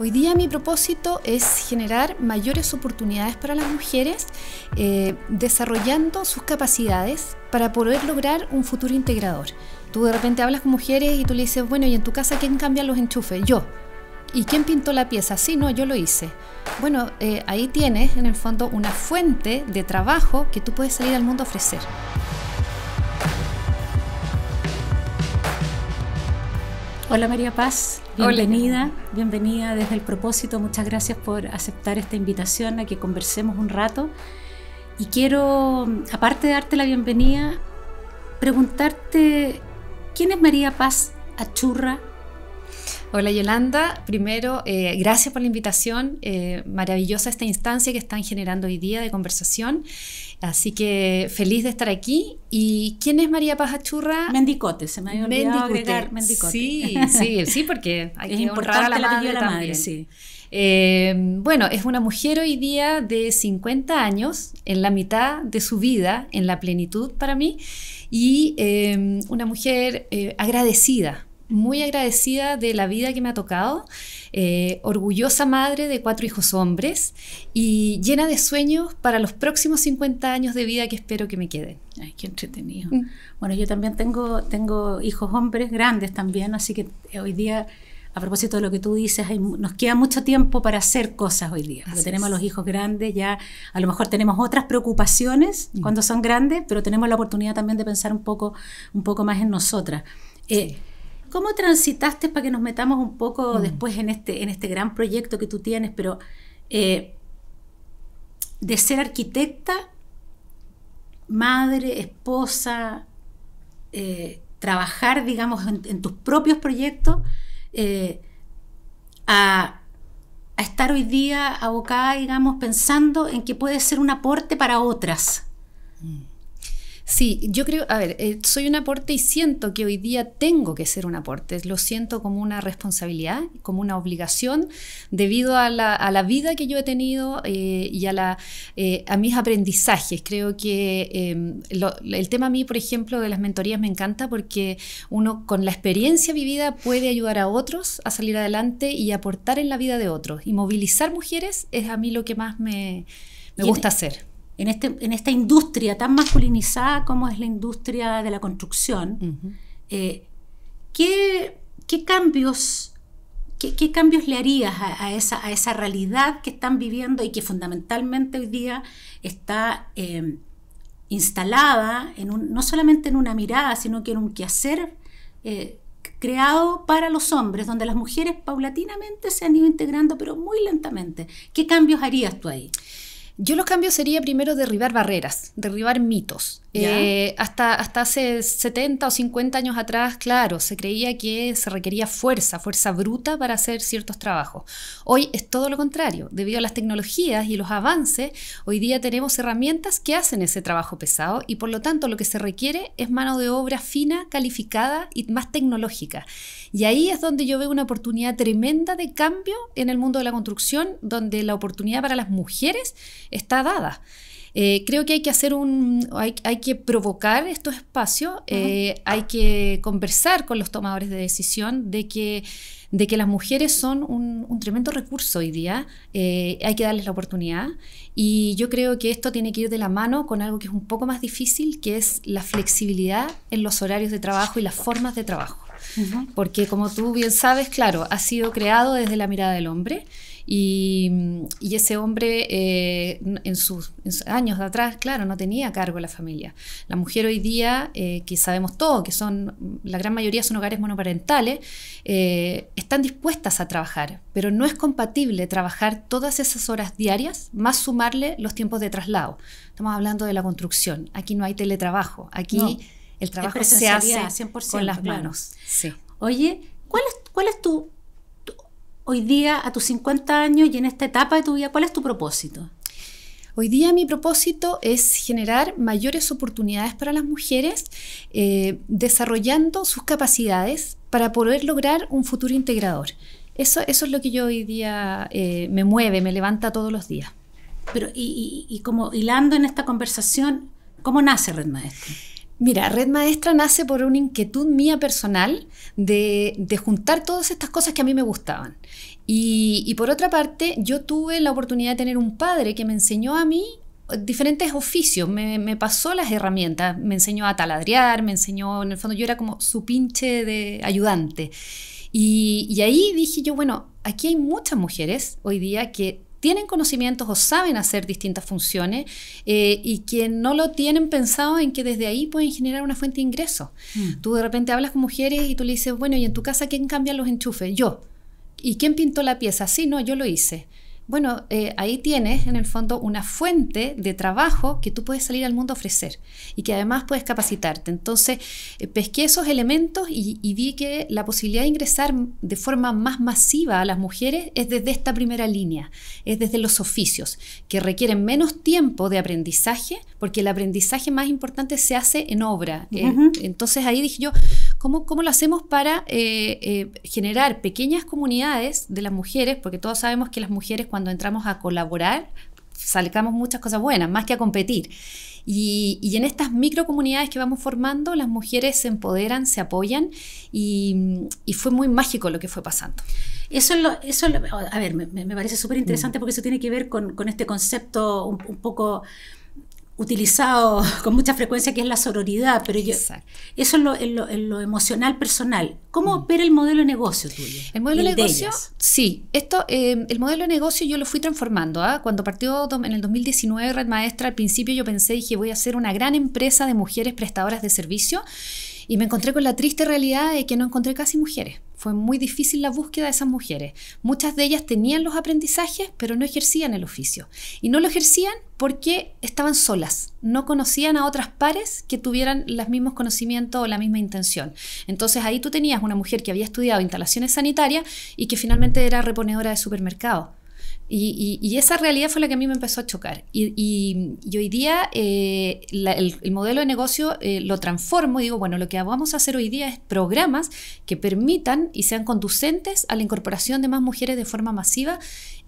Hoy día mi propósito es generar mayores oportunidades para las mujeres, eh, desarrollando sus capacidades para poder lograr un futuro integrador. Tú de repente hablas con mujeres y tú le dices, bueno, ¿y en tu casa quién cambia los enchufes? Yo. ¿Y quién pintó la pieza? Sí, no, yo lo hice. Bueno, eh, ahí tienes en el fondo una fuente de trabajo que tú puedes salir al mundo a ofrecer. Hola María Paz, bienvenida, bienvenida desde el propósito. Muchas gracias por aceptar esta invitación a que conversemos un rato. Y quiero, aparte de darte la bienvenida, preguntarte, ¿quién es María Paz Achurra? Hola Yolanda, primero eh, gracias por la invitación, eh, maravillosa esta instancia que están generando hoy día de conversación, así que feliz de estar aquí. ¿Y quién es María Paz Achurra? Mendicote, se me había olvidado Mendicote. Mendicote. Sí, sí, sí, porque hay que importante a la, madre, también. Eh, bueno, es una mujer hoy día de 50 años, en la mitad de su vida, en la plenitud para mí, y una mujer agradecida muy agradecida de la vida que me ha tocado, eh, orgullosa madre de cuatro hijos hombres y llena de sueños para los próximos 50 años de vida que espero que me queden. Ay, qué entretenido. Mm. Bueno, yo también tengo, tengo hijos hombres grandes también, así que hoy día, a propósito de lo que tú dices, nos queda mucho tiempo para hacer cosas hoy día. tenemos los hijos grandes, ya a lo mejor tenemos otras preocupaciones mm. cuando son grandes, pero tenemos la oportunidad también de pensar un poco, un poco más en nosotras. Eh, ¿Cómo transitaste para que nos metamos un poco mm. después en este, en este gran proyecto que tú tienes, pero eh, de ser arquitecta, madre, esposa, eh, trabajar, digamos, en, tus propios proyectos, eh, a, estar hoy día abocada, digamos, pensando en que puede ser un aporte para otras? Mm. Sí, yo creo, a ver, eh, soy un aporte y siento que hoy día tengo que ser un aporte. Lo siento como una responsabilidad, como una obligación, debido a la, a la vida que yo he tenido eh, y a, la, eh, a mis aprendizajes. Creo que em, el tema a mí, por ejemplo, de las mentorías me encanta porque uno con la experiencia vivida puede ayudar a otros a salir adelante y aportar en la vida de otros. Y movilizar mujeres es a mí lo que más me gusta hacer. Este, en, esta industria tan masculinizada como es la industria de la construcción, eh, ¿qué, cambios... Qué, cambios le harías a, esa, realidad que están viviendo y que fundamentalmente hoy día está eh, instalada no solamente en una mirada, sino que en un quehacer eh, creado para los hombres, donde las mujeres paulatinamente se han ido integrando, pero muy lentamente. ¿Qué cambios harías tú ahí? Yo los cambios sería primero derribar barreras, derribar mitos. Eh, hasta, hasta hace 70 o 50 años atrás, claro, se creía que se requería fuerza, fuerza bruta para hacer ciertos trabajos. Hoy es todo lo contrario. Debido a las tecnologías y los avances, hoy día tenemos herramientas que hacen ese trabajo pesado y por lo tanto lo que se requiere es mano de obra fina, calificada y más tecnológica. Y ahí es donde yo veo una oportunidad tremenda de cambio en el mundo de la construcción, donde la oportunidad para las mujeres está dada. Eh, creo que hay que hacer un, hay, que provocar estos espacios, eh, hay que conversar con los tomadores de decisión de que, de que las mujeres son un, tremendo recurso hoy día, eh, hay que darles la oportunidad y yo creo que esto tiene que ir de la mano con algo que es un poco más difícil, que es la flexibilidad en los horarios de trabajo y las formas de trabajo porque como tú bien sabes, claro, ha sido creado desde la mirada del hombre y, ese hombre eh, en, sus, años de atrás, claro, no tenía cargo la familia. La mujer hoy día, eh, que sabemos todo, que son, la gran mayoría son hogares monoparentales, eh, están dispuestas a trabajar, pero no es compatible trabajar todas esas horas diarias más sumarle los tiempos de traslado. Estamos hablando de la construcción, aquí no hay teletrabajo, aquí el trabajo se hace con las manos. Oye, ¿cuál es, tu, hoy día, a tus 50 años y en esta etapa de tu vida, cuál es tu propósito? Hoy día mi propósito es generar mayores oportunidades para las mujeres, eh, desarrollando sus capacidades para poder lograr un futuro integrador. Eso, es lo que yo hoy día eh, me mueve, me levanta todos los días. Pero, y, como hilando en esta conversación, ¿cómo nace Red Maestro? Mira, Red Maestra nace por una inquietud mía personal de, juntar todas estas cosas que a mí me gustaban. Y, por otra parte, yo tuve la oportunidad de tener un padre que me enseñó a mí diferentes oficios, me, pasó las herramientas, me enseñó a taladrear, me enseñó, en el fondo yo era como su pinche de ayudante. Y, y ahí dije yo, bueno, aquí hay muchas mujeres hoy día que tienen conocimientos o saben hacer distintas funciones eh, y quien no lo tienen pensado en que desde ahí pueden generar una fuente de ingreso. Mm. Tú de repente hablas con mujeres y tú le dices, bueno, ¿y en tu casa quién cambia los enchufes? Yo. ¿Y quién pintó la pieza? Sí, no, yo lo hice bueno, eh, ahí tienes en el fondo una fuente de trabajo que tú puedes salir al mundo a ofrecer y que además puedes capacitarte. Entonces, eh, pesqué esos elementos y, vi que la posibilidad de ingresar de forma más masiva a las mujeres es desde esta primera línea, es desde los oficios, que requieren menos tiempo de aprendizaje, porque el aprendizaje más importante se hace en obra. Eh, entonces ahí dije yo, ¿Cómo, lo hacemos para eh, eh, generar pequeñas comunidades de las mujeres? Porque todos sabemos que las mujeres cuando entramos a colaborar sacamos muchas cosas buenas, más que a competir. Y, en estas micro comunidades que vamos formando, las mujeres se empoderan, se apoyan y, fue muy mágico lo que fue pasando. Eso, es lo, eso a ver, me, parece súper interesante mm. porque eso tiene que ver con, este concepto un poco utilizado con mucha frecuencia, que es la sororidad, pero yo, eso es lo, emocional personal. ¿Cómo opera mm. el modelo de negocio tuyo? El modelo de negocio, sí. Esto, em, el modelo de negocio yo lo fui transformando. ¿ah? Cuando partió en el 2019 Red Maestra, al principio yo pensé, dije, voy a hacer una gran empresa de mujeres prestadoras de servicio y me encontré con la triste realidad de que no encontré casi mujeres. Fue muy difícil la búsqueda de esas mujeres. Muchas de ellas tenían los aprendizajes, pero no ejercían el oficio. Y no lo ejercían porque estaban solas, no conocían a otras pares que tuvieran los mismos conocimientos o la misma intención. Entonces ahí tú tenías una mujer que había estudiado instalaciones sanitarias y que finalmente era reponedora de supermercado. Y, esa realidad fue la que a mí me empezó a chocar. Y, y hoy día eh, el, modelo de negocio eh, lo transformo y digo, bueno, lo que vamos a hacer hoy día es programas que permitan y sean conducentes a la incorporación de más mujeres de forma masiva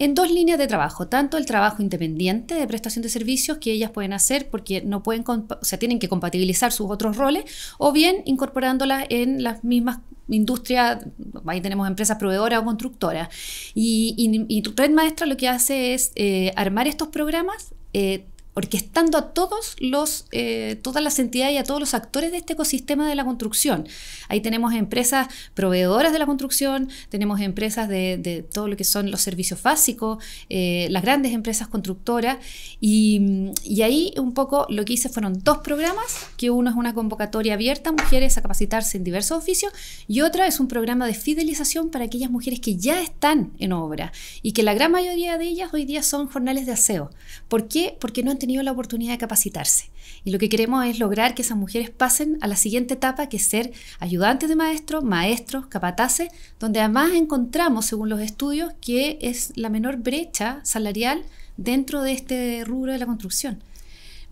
en dos líneas de trabajo, tanto el trabajo independiente de prestación de servicios que ellas pueden hacer porque no pueden, o sea, tienen que compatibilizar sus otros roles, o bien incorporándolas en las mismas industrias, ahí tenemos empresas proveedoras o constructoras. Y, y, Red Maestra lo que hace es eh, armar estos programas eh, orquestando a todos los, eh, todas las entidades y a todos los actores de este ecosistema de la construcción. Ahí tenemos empresas proveedoras de la construcción, tenemos empresas de, todo lo que son los servicios básicos, eh, las grandes empresas constructoras, y, y, ahí un poco lo que hice fueron dos programas, que uno es una convocatoria abierta a mujeres a capacitarse en diversos oficios, y otra es un programa de fidelización para aquellas mujeres que ya están en obra, y que la gran mayoría de ellas hoy día son jornales de aseo. ¿Por qué? Porque no han tenido la oportunidad de capacitarse. Y lo que queremos es lograr que esas mujeres pasen a la siguiente etapa, que es ser ayudantes de maestros, maestros, capataces, donde además encontramos, según los estudios, que es la menor brecha salarial dentro de este rubro de la construcción.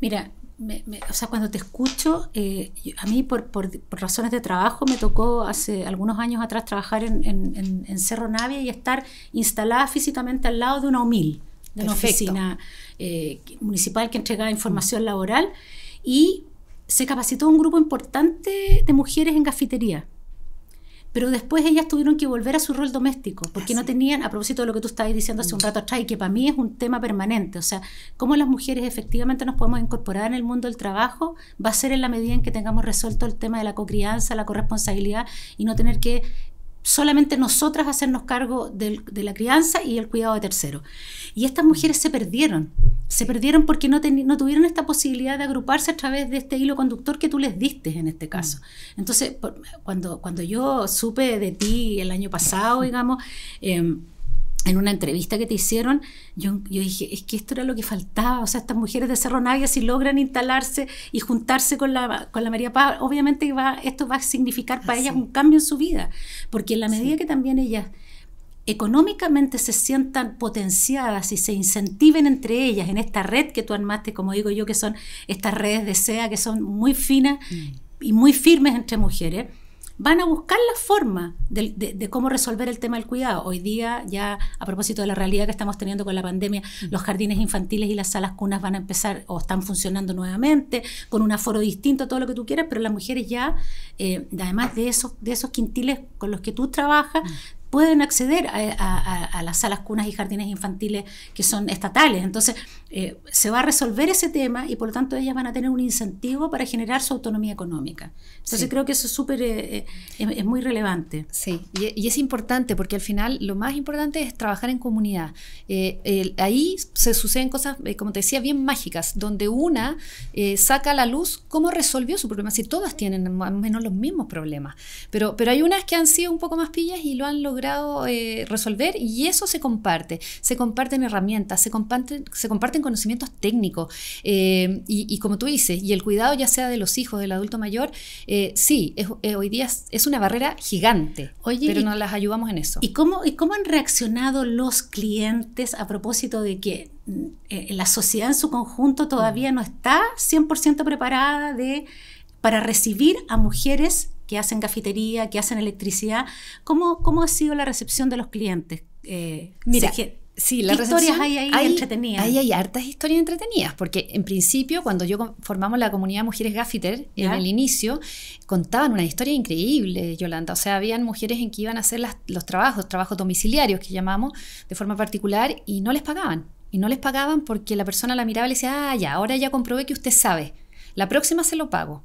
Mira, o sea, cuando te escucho, eh, a mí por, por, razones de trabajo me tocó hace algunos años atrás trabajar en, en, en Cerro Navia y estar instalada físicamente al lado de una humil una oficina eh, municipal que entregaba información laboral y se capacitó un grupo importante de mujeres en cafetería pero después ellas tuvieron que volver a su rol doméstico, porque no tenían, a propósito de lo que tú estabas diciendo hace un rato atrás, y que para mí es un tema permanente, o sea, cómo las mujeres efectivamente nos podemos incorporar en el mundo del trabajo va a ser en la medida en que tengamos resuelto el tema de la cocrianza, la corresponsabilidad, y no tener que solamente nosotras hacernos cargo de, la crianza y el cuidado de terceros. Y estas mujeres se perdieron, se perdieron porque no, no tuvieron esta posibilidad de agruparse a través de este hilo conductor que tú les diste en este caso. Mm. Entonces, cuando, cuando yo supe de ti el año pasado, digamos, em, en una entrevista que te hicieron, yo, yo, dije, es que esto era lo que faltaba, o sea, estas mujeres de Cerro Navia si logran instalarse y juntarse con la, con la María Paz, obviamente va, esto va a significar para ah, ellas un cambio en su vida, porque en la medida que también ellas económicamente se sientan potenciadas y se incentiven entre ellas en esta red que tú armaste, como digo yo, que son estas redes de SEA, que son muy finas mm. y muy firmes entre mujeres, van a buscar la forma de, cómo resolver el tema del cuidado. Hoy día, ya a propósito de la realidad que estamos teniendo con la pandemia, mm. los jardines infantiles y las salas cunas van a empezar o están funcionando nuevamente, con un aforo distinto, a todo lo que tú quieras, pero las mujeres ya, eh, además de esos, de esos quintiles con los que tú trabajas, mm pueden acceder a, las salas cunas y jardines infantiles que son estatales. Entonces, eh, se va a resolver ese tema y por lo tanto ellas van a tener un incentivo para generar su autonomía económica. Entonces, creo que eso es súper, eh, eh, es, muy relevante. Sí, y, es importante porque al final lo más importante es trabajar en comunidad. ahí se suceden cosas, como te decía, bien mágicas, donde una saca a la luz cómo resolvió su problema, si todas tienen más o menos los mismos problemas. Pero, pero hay unas que han sido un poco más pillas y lo han logrado eh, resolver y eso se comparte. Se comparten herramientas, se comparten, se comparten conocimientos técnicos. Eh, y, como tú dices, y el cuidado ya sea de los hijos, del adulto mayor, eh, sí, hoy día es una barrera gigante, pero nos las ayudamos en eso. ¿y cómo, ¿Y cómo han reaccionado los clientes a propósito de que la sociedad en su conjunto todavía mm. no está 100% preparada de, para recibir a mujeres que hacen cafetería, que hacen electricidad. ¿Cómo, cómo ha sido la recepción de los clientes? Eh, Mira, Sí, las historias hay ahí hay, entretenidas? Ahí hay hartas historias entretenidas, porque en principio, cuando yo formamos la comunidad de Mujeres Gaffiter, en el inicio, contaban una historia increíble, Yolanda. O sea, habían mujeres en que iban a hacer los trabajos, trabajos domiciliarios que llamamos, de forma particular, y no les pagaban. Y no les pagaban porque la persona la miraba y le decía, ah, ya, ahora ya comprobé que usted sabe. La próxima se lo pago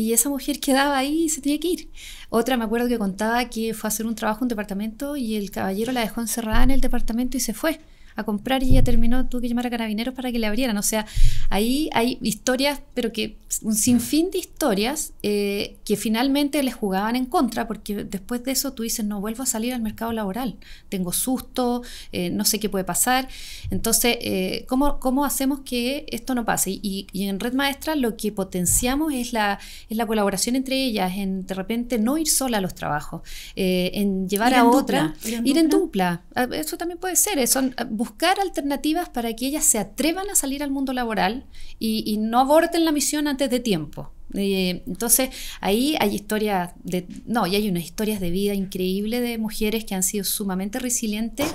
y esa mujer quedaba ahí y se tenía que ir. Otra me acuerdo que contaba que fue a hacer un trabajo en un departamento y el caballero la dejó encerrada en el departamento y se fue a comprar y ya terminó, tuve que llamar a carabineros para que le abrieran. O sea, ahí hay historias, pero que un sinfín de historias eh, que finalmente les jugaban en contra, porque después de eso tú dices, no vuelvo a salir al mercado laboral, tengo susto, eh, no sé qué puede pasar. Entonces, eh, ¿cómo, hacemos que esto no pase? Y, en Red Maestra lo que potenciamos es la, la colaboración entre ellas, en de repente no ir sola a los trabajos, en llevar a otra, ir en, dupla. Ah, eso también puede ser, son ah, buscar alternativas para que ellas se atrevan a salir al mundo laboral y, no aborten la misión antes de tiempo. Eh, entonces, ahí hay historias de. No, y hay unas historias de vida increíbles de mujeres que han sido sumamente resilientes,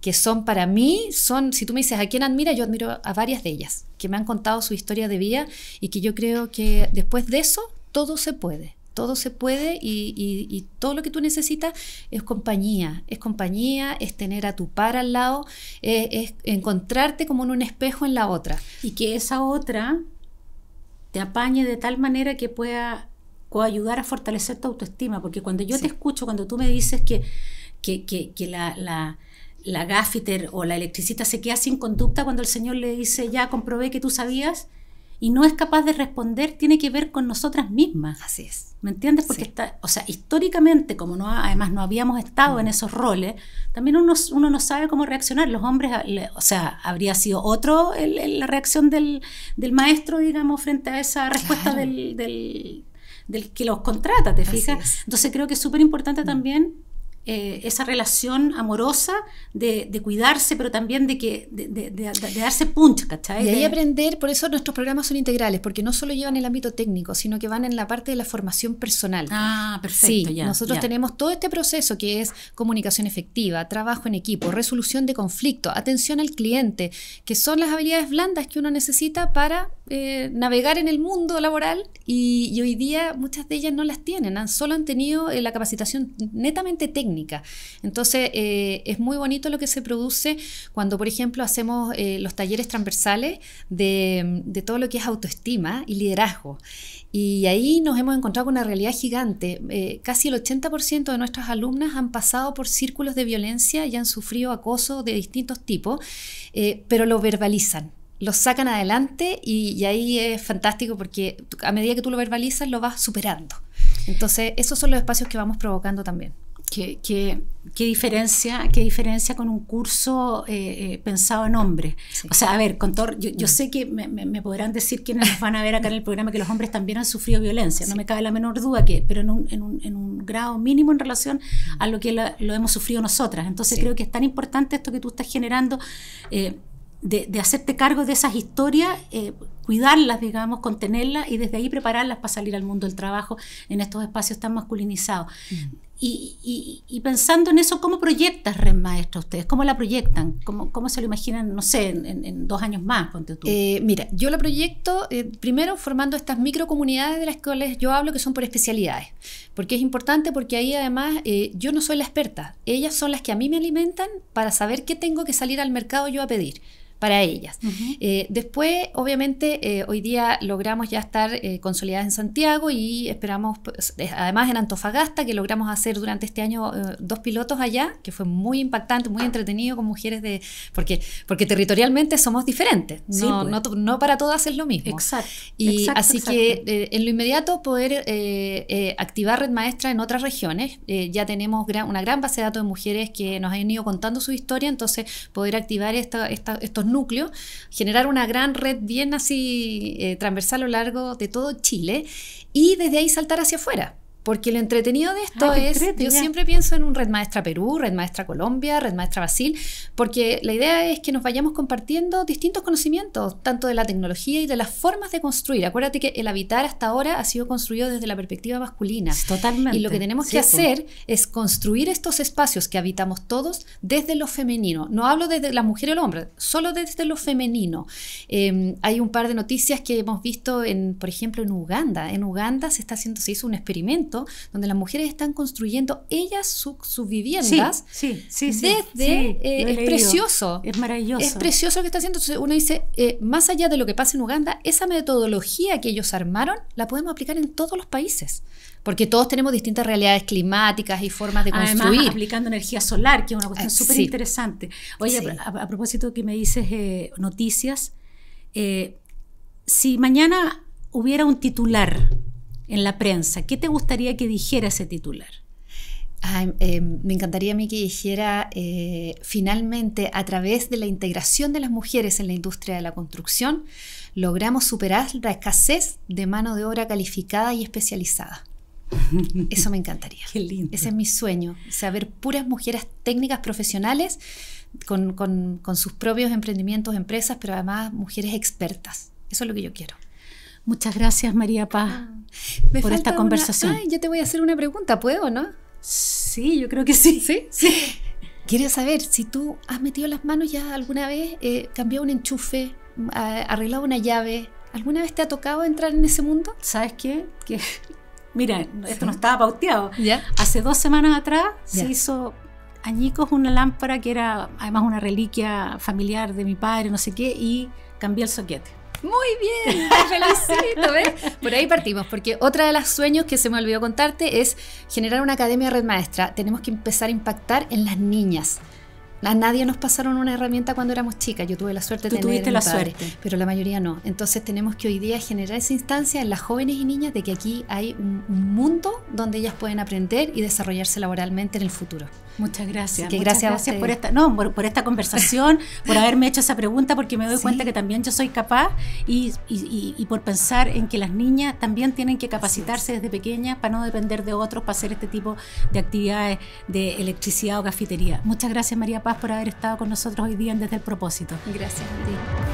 que son para mí, son. Si tú me dices a quién admira, yo admiro a varias de ellas, que me han contado su historia de vida y que yo creo que después de eso, todo se puede todo se puede y, todo lo que tú necesitas es compañía, es compañía, es tener a tu par al lado, es, encontrarte como en un espejo en la otra. Y que esa otra te apañe de tal manera que pueda ayudar a fortalecer tu autoestima, porque cuando yo te escucho, cuando tú me dices que, que, la, la o la electricista se queda sin conducta cuando el señor le dice, ya comprobé que tú sabías, y no es capaz de responder tiene que ver con nosotras mismas. Así es. ¿Me entiendes? Porque está, o sea, históricamente, como no, además no habíamos estado en mm. esos roles, también uno, uno, no sabe cómo reaccionar. Los hombres, ah, o sea, habría sido otro la reacción del, del, maestro, digamos, frente a esa respuesta del, del, que los contrata, ¿te fijas? Entonces creo que es súper importante mm. también eh, esa relación amorosa de, cuidarse, pero también de, que, de, de darse punch, ¿cachai? Y ahí aprender, por eso nuestros programas son integrales, porque no solo llevan el ámbito técnico, sino que van en la parte de la formación personal. Ah, perfecto. Sí, nosotros tenemos todo este proceso que es comunicación efectiva, trabajo en equipo, resolución de conflictos, atención al cliente, que son las habilidades blandas que uno necesita para eh, navegar en el mundo laboral y, hoy día muchas de ellas no las tienen, han, solo han tenido eh, la capacitación netamente técnica. Entonces eh, es muy bonito lo que se produce cuando, por ejemplo, hacemos los talleres transversales de, todo lo que es autoestima y liderazgo. Y ahí nos hemos encontrado con una realidad gigante. casi el 80% de nuestras alumnas han pasado por círculos de violencia y han sufrido acoso de distintos tipos, pero lo verbalizan los sacan adelante y, ahí es fantástico porque a medida que tú lo verbalizas lo vas superando. Entonces, esos son los espacios que vamos provocando también. ¿Qué, qué, diferencia, qué diferencia con un curso eh, eh, pensado en hombres? O sea, a ver, con todo, yo, mm. sé que me, podrán decir quienes nos van a ver acá en el programa que los hombres también han sufrido violencia, no me cabe la menor duda que, pero en un, en un, un grado mínimo en relación a lo que lo hemos sufrido nosotras. Entonces creo que es tan importante esto que tú estás generando. Eh, de, hacerte cargo de esas historias, eh, cuidarlas, digamos, contenerlas y desde ahí prepararlas para salir al mundo del trabajo en estos espacios tan masculinizados. Mm. Y, pensando en eso, ¿cómo proyectas Red Maestra ustedes? ¿Cómo la proyectan? ¿Cómo, se lo imaginan, no sé, en, dos años más? Eh, mira, yo la proyecto eh, primero formando estas micro comunidades de las cuales yo hablo que son por especialidades. Porque es importante porque ahí además yo no soy la experta. Ellas son las que a mí me alimentan para saber qué tengo que salir al mercado yo a pedir para ellas. Eh, después, obviamente, eh, hoy día logramos ya estar eh, consolidadas en Santiago y esperamos, pues, además en Antofagasta, que logramos hacer durante este año dos pilotos allá, que fue muy impactante, muy entretenido con mujeres de... porque, porque territorialmente somos diferentes, no, pues. no, para todas es lo mismo. Exacto. Y así que en lo inmediato poder activar Red Maestra en otras regiones, ya tenemos una gran base de datos de mujeres que nos han ido contando su historia, entonces poder activar esta, esta, estos núcleo, generar una gran red bien así eh, transversal a lo largo de todo Chile y desde ahí saltar hacia afuera. Porque lo entretenido de esto ah, es, yo siempre pienso en un Red Maestra Perú, Red Maestra Colombia, Red Maestra Brasil, porque la idea es que nos vayamos compartiendo distintos conocimientos, tanto de la tecnología y de las formas de construir. Acuérdate que el habitar hasta ahora ha sido construido desde la perspectiva masculina. Totalmente. Y lo que tenemos que hacer es construir estos espacios que habitamos todos desde lo femenino. No hablo de la mujer o el hombre, solo desde lo femenino. Em, hay un par de noticias que hemos visto, en, por ejemplo, en Uganda. En Uganda se está haciendo, se hizo un experimento donde las mujeres están construyendo ellas sus viviendas sí, sí, sí, desde... Eh, es precioso. Es maravilloso. Es precioso lo que está haciendo. Entonces uno dice, eh, más allá de lo que pasa en Uganda, esa metodología que ellos armaron la podemos aplicar en todos los países porque todos tenemos distintas realidades climáticas y formas de construir. aplicando energía solar, que es una cuestión eh, súper interesante. Oye, a, propósito que me dices noticias, si mañana hubiera un titular en la prensa, ¿qué te gustaría que dijera ese titular? Eh, me encantaría a mí que dijera, eh, finalmente, a través de la integración de las mujeres en la industria de la construcción, logramos superar la escasez de mano de obra calificada y especializada. Eso me encantaría. Qué Ese es mi sueño, saber puras mujeres técnicas profesionales con sus propios emprendimientos, empresas, pero además mujeres expertas. Eso es lo que yo quiero. Muchas gracias, María Paz, ah, por esta conversación. yo te voy a hacer una pregunta, ¿puedo, o no? Sí, yo creo que sí. Sí, sí. Quiero saber si tú has metido las manos ya alguna vez, eh, cambiado un enchufe, arreglado una llave. ¿Alguna vez te ha tocado entrar en ese mundo? ¿Sabes qué? mira, esto no estaba pauteado. Hace dos semanas atrás se hizo añicos una lámpara que era además una reliquia familiar de mi padre, no sé qué, y cambié el soquete. Muy bien, te felicito, ¿ves? Por ahí partimos, porque otra de los sueños que se me olvidó contarte es generar una academia red maestra. Tenemos que empezar a impactar en las niñas. A nadie nos pasaron una herramienta cuando éramos chicas. Yo tuve la suerte de Tú tuviste la suerte. Pero la mayoría no. Entonces tenemos que hoy día generar esa instancia en las jóvenes y niñas de que aquí hay un, mundo donde ellas pueden aprender y desarrollarse laboralmente en el futuro. Muchas gracias. Muchas gracias, por esta, no, por, esta conversación, por haberme hecho esa pregunta, porque me doy cuenta que también yo soy capaz y, y, por pensar en que las niñas también tienen que capacitarse desde pequeñas para no depender de otros para hacer este tipo de actividades de electricidad o cafetería. Muchas gracias, María Gracias por haber estado con nosotros hoy día en Desde el Propósito. Gracias, ti.